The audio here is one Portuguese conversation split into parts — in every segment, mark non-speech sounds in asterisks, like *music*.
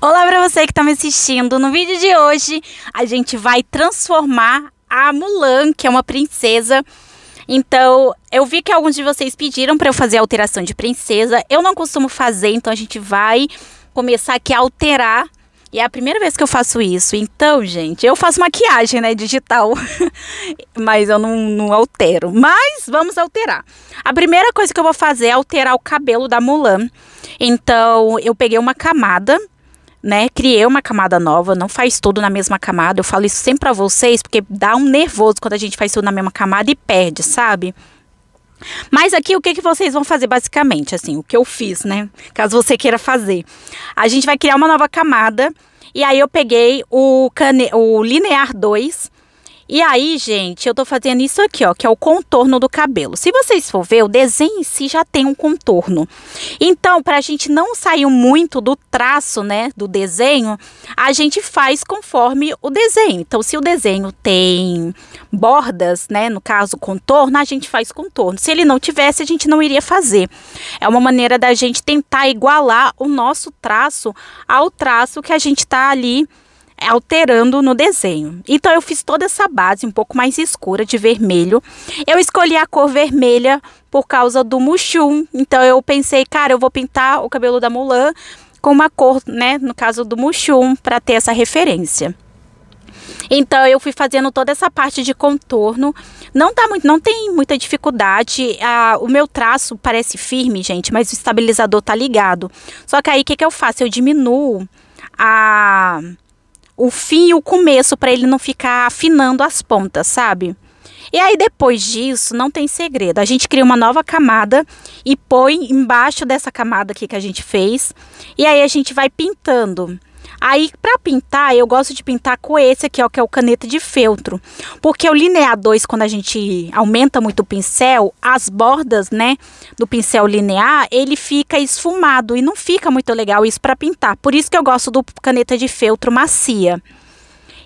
Olá para você que tá me assistindo. No vídeo de hoje, a gente vai transformar a Mulan, que é uma princesa. Então, eu vi que alguns de vocês pediram para eu fazer a alteração de princesa. Eu não costumo fazer, então a gente vai começar aqui a alterar. E é a primeira vez que eu faço isso. Então, gente, eu faço maquiagem, né, digital. *laughs* Mas eu não, não altero. Mas vamos alterar. A primeira coisa que eu vou fazer é alterar o cabelo da Mulan. Então, eu peguei uma camada né? Criei uma camada nova, não faz tudo na mesma camada. Eu falo isso sempre pra vocês, porque dá um nervoso quando a gente faz tudo na mesma camada e perde, sabe? Mas aqui o que, que vocês vão fazer basicamente, assim, o que eu fiz, né? Caso você queira fazer. A gente vai criar uma nova camada e aí eu peguei o, cane o linear 2 e aí, gente, eu tô fazendo isso aqui, ó, que é o contorno do cabelo. Se vocês for ver, o desenho em si já tem um contorno. Então, pra gente não sair muito do traço, né, do desenho, a gente faz conforme o desenho. Então, se o desenho tem bordas, né, no caso contorno, a gente faz contorno. Se ele não tivesse, a gente não iria fazer. É uma maneira da gente tentar igualar o nosso traço ao traço que a gente tá ali alterando no desenho. Então eu fiz toda essa base um pouco mais escura de vermelho. Eu escolhi a cor vermelha por causa do Mushu. Então eu pensei, cara, eu vou pintar o cabelo da Mulan com uma cor, né, no caso do Mushu, para ter essa referência. Então eu fui fazendo toda essa parte de contorno. Não dá tá muito, não tem muita dificuldade. Ah, o meu traço parece firme, gente, mas o estabilizador tá ligado. Só que aí o que, que eu faço? Eu diminuo a o fim e o começo para ele não ficar afinando as pontas, sabe? E aí depois disso, não tem segredo. A gente cria uma nova camada e põe embaixo dessa camada aqui que a gente fez. E aí a gente vai pintando. Aí, para pintar, eu gosto de pintar com esse aqui, ó, que é o caneta de feltro. Porque o linear 2, quando a gente aumenta muito o pincel, as bordas, né, do pincel linear, ele fica esfumado e não fica muito legal isso para pintar. Por isso que eu gosto do caneta de feltro macia.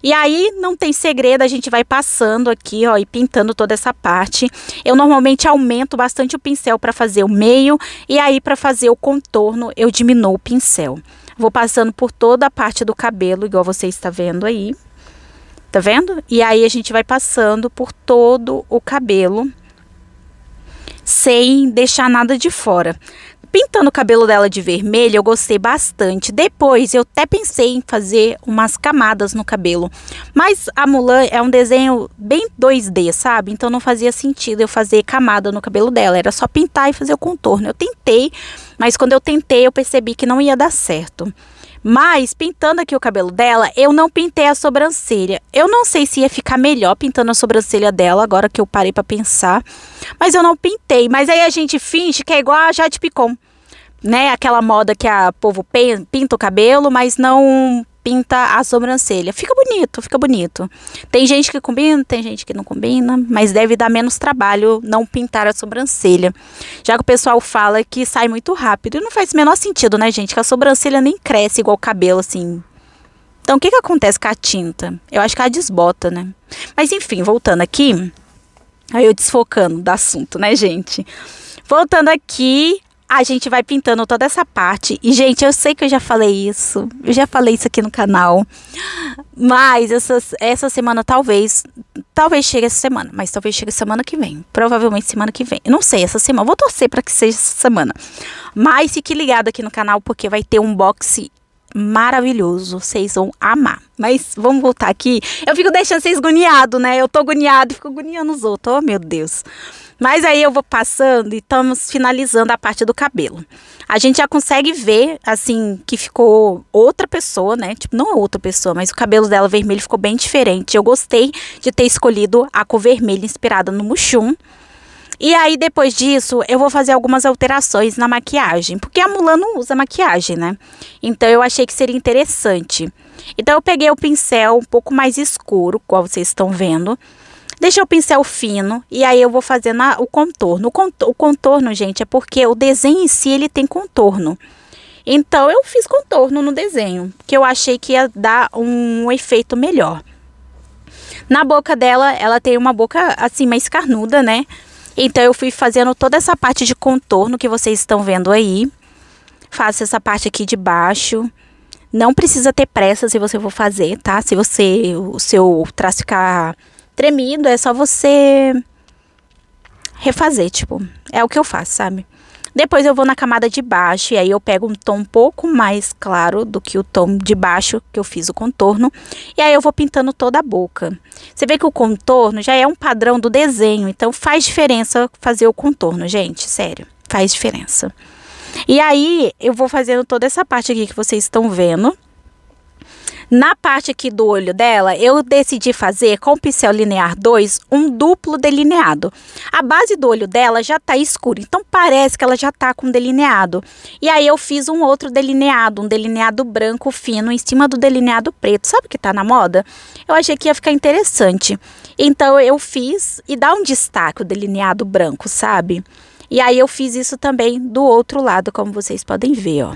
E aí não tem segredo, a gente vai passando aqui, ó, e pintando toda essa parte. Eu normalmente aumento bastante o pincel para fazer o meio e aí para fazer o contorno eu diminuo o pincel. Vou passando por toda a parte do cabelo, igual você está vendo aí. Tá vendo? E aí a gente vai passando por todo o cabelo sem deixar nada de fora. Pintando o cabelo dela de vermelho, eu gostei bastante. Depois, eu até pensei em fazer umas camadas no cabelo. Mas a Mulan é um desenho bem 2D, sabe? Então não fazia sentido eu fazer camada no cabelo dela. Era só pintar e fazer o contorno. Eu tentei, mas quando eu tentei, eu percebi que não ia dar certo. Mas pintando aqui o cabelo dela, eu não pintei a sobrancelha. Eu não sei se ia ficar melhor pintando a sobrancelha dela, agora que eu parei para pensar. Mas eu não pintei. Mas aí a gente finge que é igual a Jade Picon né? Aquela moda que a povo pinta o cabelo, mas não pinta a sobrancelha. Fica bonito, fica bonito. Tem gente que combina, tem gente que não combina, mas deve dar menos trabalho não pintar a sobrancelha. Já que o pessoal fala que sai muito rápido. E não faz o menor sentido, né, gente? Que a sobrancelha nem cresce igual o cabelo, assim. Então, o que, que acontece com a tinta? Eu acho que ela desbota, né? Mas, enfim, voltando aqui. Aí eu desfocando do assunto, né, gente? Voltando aqui a gente vai pintando toda essa parte. E, gente, eu sei que eu já falei isso. Eu já falei isso aqui no canal. Mas essa, essa semana talvez. Talvez chegue essa semana. Mas talvez chegue semana que vem. Provavelmente semana que vem. Eu não sei, essa semana. vou torcer para que seja essa semana. Mas fique ligado aqui no canal, porque vai ter um boxe maravilhoso. Vocês vão amar. Mas vamos voltar aqui. Eu fico deixando vocês agoniados, né? Eu tô goniado e fico goniando os outros. Oh, meu Deus. Mas aí eu vou passando e estamos finalizando a parte do cabelo. A gente já consegue ver, assim, que ficou outra pessoa, né? Tipo, não é outra pessoa, mas o cabelo dela vermelho ficou bem diferente. Eu gostei de ter escolhido a cor vermelha inspirada no Mushum. E aí, depois disso, eu vou fazer algumas alterações na maquiagem, porque a Mulan não usa maquiagem, né? Então, eu achei que seria interessante. Então, eu peguei o pincel um pouco mais escuro, qual vocês estão vendo, Deixa o pincel fino e aí eu vou fazer na, o contorno. O contorno, gente, é porque o desenho em si ele tem contorno. Então eu fiz contorno no desenho, que eu achei que ia dar um efeito melhor. Na boca dela, ela tem uma boca assim mais carnuda, né? Então eu fui fazendo toda essa parte de contorno que vocês estão vendo aí. Faço essa parte aqui de baixo. Não precisa ter pressa se você for fazer, tá? Se você o seu traço ficar tremido, é só você refazer, tipo, é o que eu faço, sabe? Depois eu vou na camada de baixo e aí eu pego um tom um pouco mais claro do que o tom de baixo que eu fiz o contorno. E aí eu vou pintando toda a boca. Você vê que o contorno já é um padrão do desenho, então faz diferença fazer o contorno, gente, sério, faz diferença. E aí eu vou fazendo toda essa parte aqui que vocês estão vendo. Na parte aqui do olho dela, eu decidi fazer com o pincel linear 2 um duplo delineado. A base do olho dela já tá escura, então parece que ela já tá com delineado. E aí eu fiz um outro delineado, um delineado branco fino em cima do delineado preto. Sabe o que tá na moda? Eu achei que ia ficar interessante. Então eu fiz e dá um destaque o delineado branco, sabe? E aí eu fiz isso também do outro lado, como vocês podem ver, ó.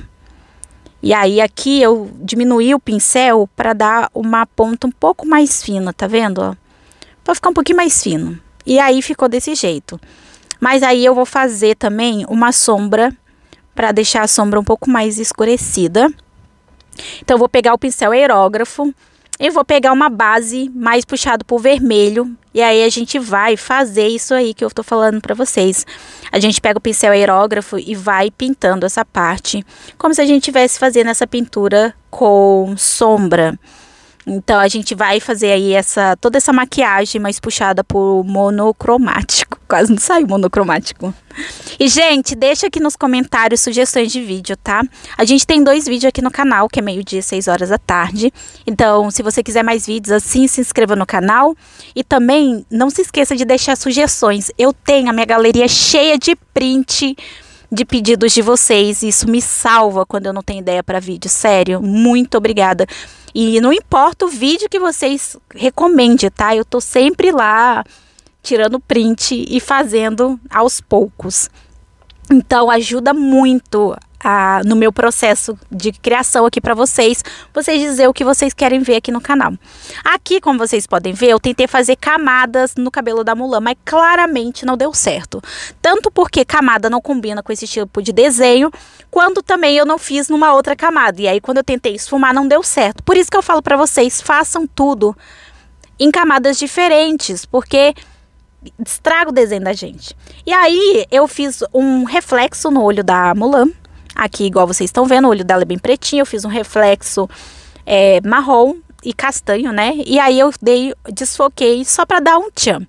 E aí aqui eu diminuí o pincel para dar uma ponta um pouco mais fina, tá vendo? Para ficar um pouquinho mais fino. E aí ficou desse jeito. Mas aí eu vou fazer também uma sombra para deixar a sombra um pouco mais escurecida. Então eu vou pegar o pincel aerógrafo eu vou pegar uma base mais puxado pro vermelho e aí a gente vai fazer isso aí que eu tô falando para vocês. A gente pega o pincel aerógrafo e vai pintando essa parte, como se a gente estivesse fazendo essa pintura com sombra. Então a gente vai fazer aí essa toda essa maquiagem mais puxada por monocromático. *laughs* Quase não saiu monocromático. E gente, deixa aqui nos comentários sugestões de vídeo, tá? A gente tem dois vídeos aqui no canal, que é meio-dia, 6 horas da tarde. Então, se você quiser mais vídeos assim, se inscreva no canal e também não se esqueça de deixar sugestões. Eu tenho a minha galeria cheia de print de pedidos de vocês. e Isso me salva quando eu não tenho ideia para vídeo. Sério, muito obrigada. E não importa o vídeo que vocês recomendem, tá? Eu tô sempre lá tirando print e fazendo aos poucos. Então ajuda muito a, no meu processo de criação aqui para vocês, vocês dizer o que vocês querem ver aqui no canal. Aqui, como vocês podem ver, eu tentei fazer camadas no cabelo da Mulan, mas claramente não deu certo. Tanto porque camada não combina com esse tipo de desenho, quanto também eu não fiz numa outra camada. E aí, quando eu tentei esfumar, não deu certo. Por isso que eu falo para vocês, façam tudo em camadas diferentes, porque estraga o desenho da gente. E aí eu fiz um reflexo no olho da Mulan, Aqui, igual vocês estão vendo, o olho dela é bem pretinho, eu fiz um reflexo é, marrom e castanho, né? E aí eu dei, desfoquei só para dar um tchan.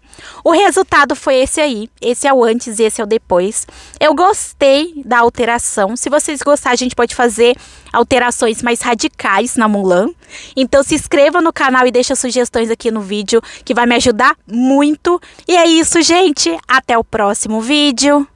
O resultado foi esse aí. Esse é o antes e esse é o depois. Eu gostei da alteração. Se vocês gostarem, a gente pode fazer alterações mais radicais na Mulan. Então se inscreva no canal e deixa sugestões aqui no vídeo, que vai me ajudar muito. E é isso, gente. Até o próximo vídeo.